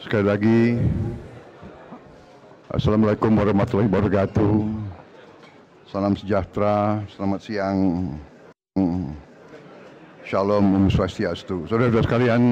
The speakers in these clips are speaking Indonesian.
Sekali lagi, Assalamualaikum warahmatullahi wabarakatuh. Salam sejahtera, selamat siang. Shalom, Om Swastiastu. Saudara-saudara sekalian,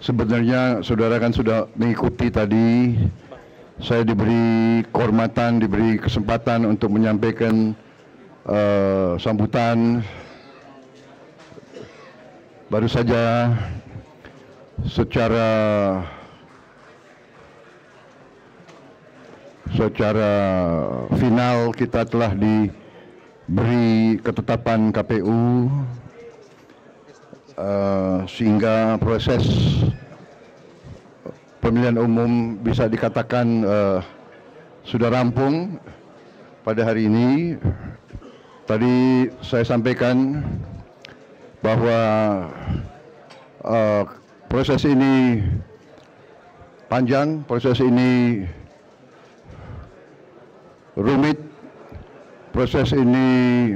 sebenarnya saudara kan sudah mengikuti tadi saya diberi kehormatan, diberi kesempatan untuk menyampaikan uh, sambutan baru saja secara secara final kita telah diberi ketetapan KPU uh, eh, sehingga proses pemilihan umum bisa dikatakan uh, sudah rampung pada hari ini. Tadi saya sampaikan bahwa uh, proses ini panjang, proses ini rumit proses ini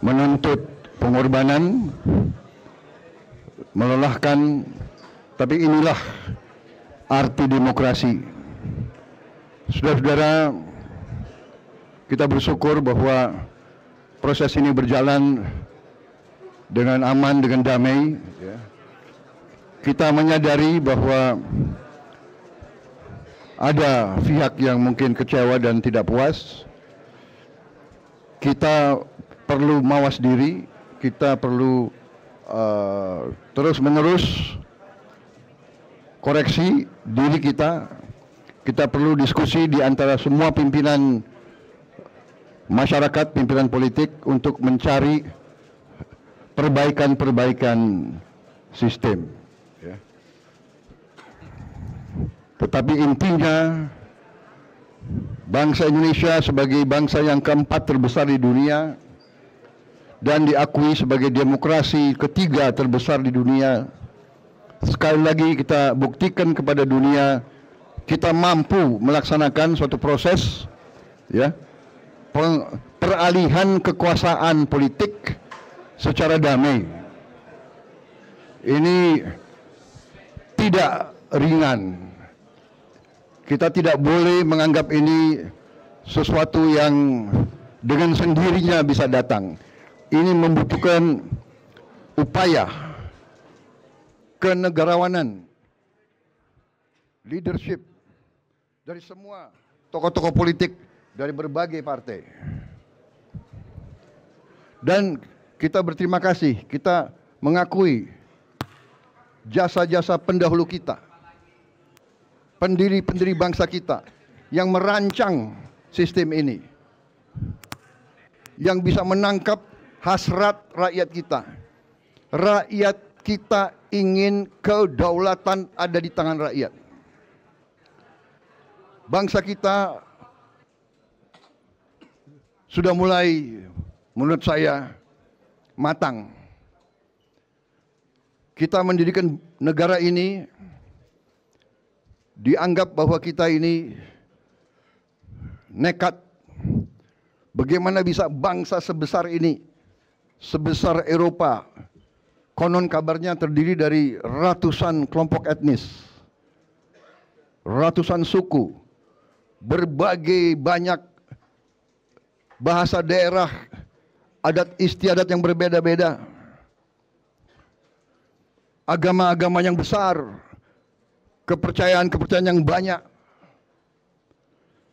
menuntut pengorbanan melelahkan tapi inilah arti demokrasi saudara-saudara kita bersyukur bahwa proses ini berjalan dengan aman dengan damai kita menyadari bahwa ada pihak yang mungkin kecewa dan tidak puas. Kita perlu mawas diri, kita perlu uh, terus-menerus koreksi diri kita. Kita perlu diskusi di antara semua pimpinan masyarakat, pimpinan politik untuk mencari perbaikan-perbaikan sistem. Tetapi intinya bangsa Indonesia sebagai bangsa yang keempat terbesar di dunia dan diakui sebagai demokrasi ketiga terbesar di dunia. Sekali lagi kita buktikan kepada dunia kita mampu melaksanakan suatu proses ya peralihan kekuasaan politik secara damai. Ini tidak ringan kita tidak boleh menganggap ini sesuatu yang dengan sendirinya bisa datang. Ini membutuhkan upaya kenegarawanan, leadership dari semua tokoh-tokoh politik dari berbagai partai. Dan kita berterima kasih, kita mengakui jasa-jasa pendahulu kita pendiri-pendiri bangsa kita yang merancang sistem ini. Yang bisa menangkap hasrat rakyat kita. Rakyat kita ingin kedaulatan ada di tangan rakyat. Bangsa kita sudah mulai menurut saya matang. Kita mendirikan negara ini dianggap bahwa kita ini nekat. Bagaimana bisa bangsa sebesar ini, sebesar Eropa, konon kabarnya terdiri dari ratusan kelompok etnis, ratusan suku, berbagai banyak bahasa daerah, adat istiadat yang berbeda-beda, agama-agama yang besar, kepercayaan-kepercayaan yang banyak.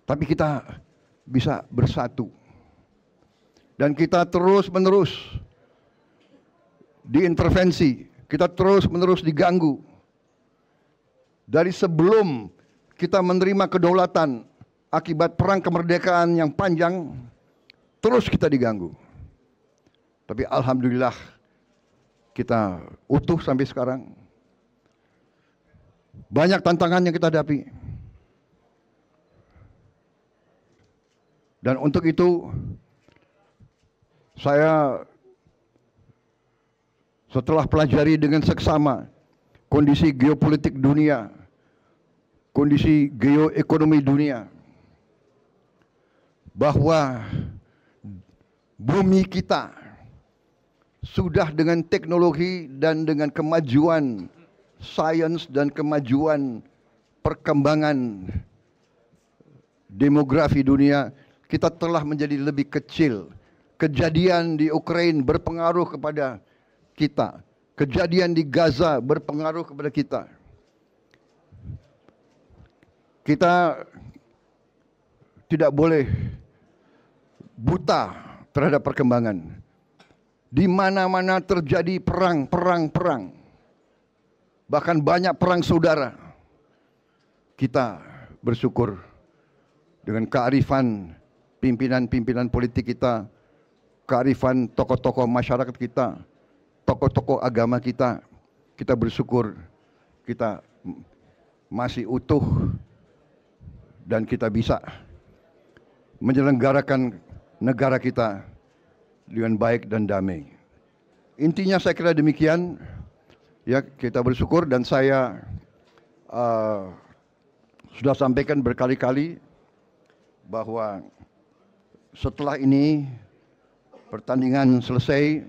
Tapi kita bisa bersatu. Dan kita terus-menerus diintervensi, kita terus-menerus diganggu. Dari sebelum kita menerima kedaulatan akibat perang kemerdekaan yang panjang, terus kita diganggu. Tapi alhamdulillah kita utuh sampai sekarang. Banyak tantangan yang kita hadapi. Dan untuk itu saya setelah pelajari dengan seksama kondisi geopolitik dunia, kondisi geoekonomi dunia bahwa bumi kita sudah dengan teknologi dan dengan kemajuan sains dan kemajuan perkembangan demografi dunia kita telah menjadi lebih kecil. Kejadian di Ukraina berpengaruh kepada kita. Kejadian di Gaza berpengaruh kepada kita. Kita tidak boleh buta terhadap perkembangan. Di mana-mana terjadi perang, perang, perang bahkan banyak perang saudara. Kita bersyukur dengan kearifan pimpinan-pimpinan politik kita, kearifan tokoh-tokoh masyarakat kita, tokoh-tokoh agama kita. Kita bersyukur kita masih utuh dan kita bisa menyelenggarakan negara kita dengan baik dan damai. Intinya saya kira demikian ya kita bersyukur dan saya uh, sudah sampaikan berkali-kali bahwa setelah ini pertandingan selesai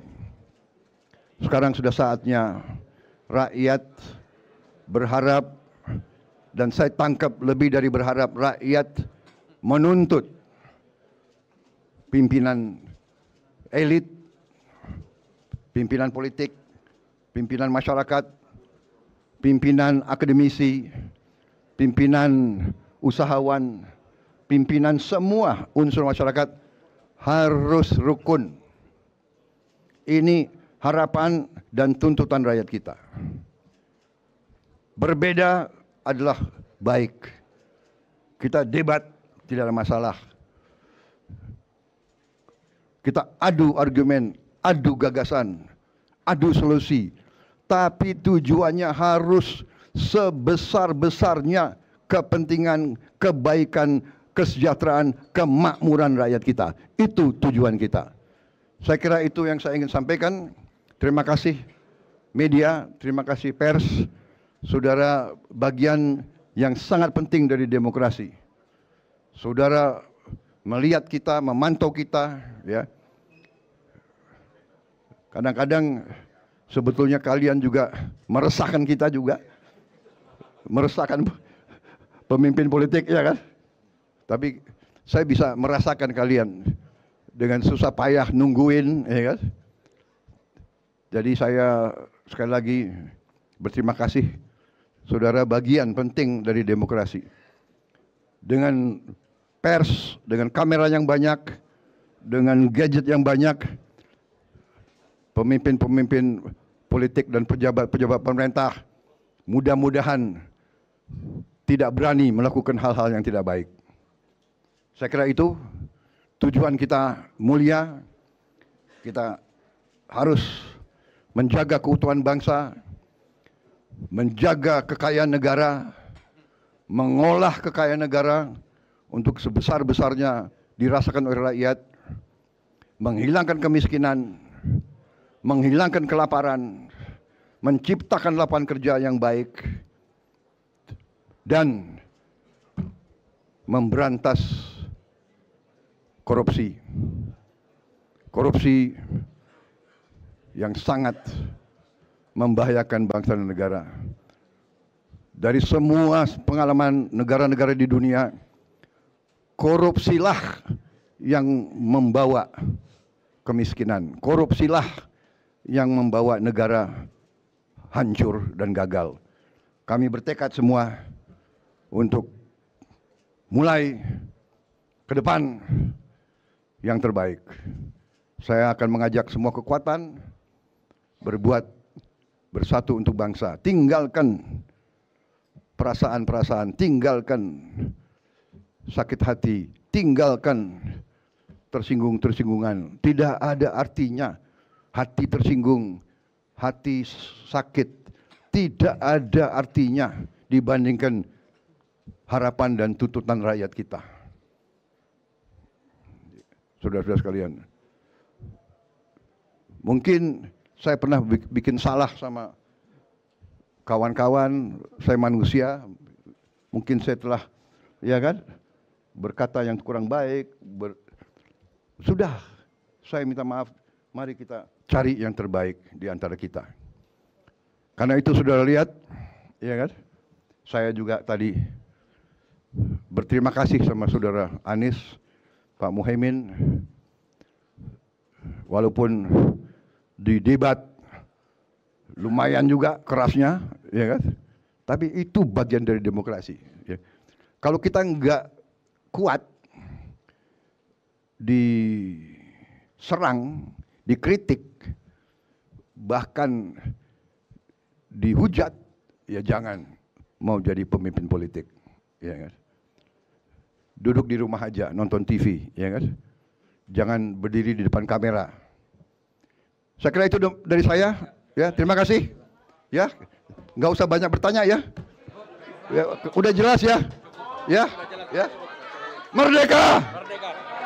sekarang sudah saatnya rakyat berharap dan saya tangkap lebih dari berharap rakyat menuntut pimpinan elit pimpinan politik pimpinan masyarakat, pimpinan akademisi, pimpinan usahawan, pimpinan semua unsur masyarakat harus rukun. Ini harapan dan tuntutan rakyat kita. Berbeda adalah baik. Kita debat tidak ada masalah. Kita adu argumen, adu gagasan, adu solusi, tapi tujuannya harus sebesar-besarnya kepentingan, kebaikan, kesejahteraan, kemakmuran rakyat kita. Itu tujuan kita. Saya kira itu yang saya ingin sampaikan. Terima kasih media, terima kasih pers. Saudara bagian yang sangat penting dari demokrasi. Saudara melihat kita, memantau kita, ya. Kadang-kadang Sebetulnya kalian juga meresahkan kita juga. Meresahkan pemimpin politik ya kan. Tapi saya bisa merasakan kalian dengan susah payah nungguin ya kan. Jadi saya sekali lagi berterima kasih saudara bagian penting dari demokrasi. Dengan pers, dengan kamera yang banyak, dengan gadget yang banyak, pemimpin-pemimpin politik dan pejabat-pejabat pemerintah mudah-mudahan tidak berani melakukan hal-hal yang tidak baik. Saya kira itu tujuan kita mulia. Kita harus menjaga keutuhan bangsa, menjaga kekayaan negara, mengolah kekayaan negara untuk sebesar-besarnya dirasakan oleh rakyat, menghilangkan kemiskinan, menghilangkan kelaparan, menciptakan lapangan kerja yang baik, dan memberantas korupsi. Korupsi yang sangat membahayakan bangsa dan negara. Dari semua pengalaman negara-negara di dunia, korupsilah yang membawa kemiskinan. Korupsilah yang membawa negara hancur dan gagal. Kami bertekad semua untuk mulai ke depan yang terbaik. Saya akan mengajak semua kekuatan berbuat bersatu untuk bangsa. Tinggalkan perasaan-perasaan, tinggalkan sakit hati, tinggalkan tersinggung-tersinggungan. Tidak ada artinya hati tersinggung, hati sakit tidak ada artinya dibandingkan harapan dan tuntutan rakyat kita. Saudara-saudara sekalian, mungkin saya pernah bikin salah sama kawan-kawan, saya manusia, mungkin saya telah ya kan berkata yang kurang baik, ber, sudah saya minta maaf, mari kita cari yang terbaik di antara kita. Karena itu sudah lihat, ya kan? Saya juga tadi berterima kasih sama saudara Anies, Pak Muhaimin, walaupun di debat lumayan juga kerasnya, ya kan? Tapi itu bagian dari demokrasi. Ya. Kalau kita nggak kuat diserang dikritik, bahkan dihujat, ya jangan mau jadi pemimpin politik. Ya kan? Duduk di rumah aja, nonton TV, ya kan? Jangan berdiri di depan kamera. Saya kira itu dari saya. Ya, terima kasih. Ya, nggak usah banyak bertanya ya. ya udah jelas ya. Ya, ya. Merdeka. Merdeka.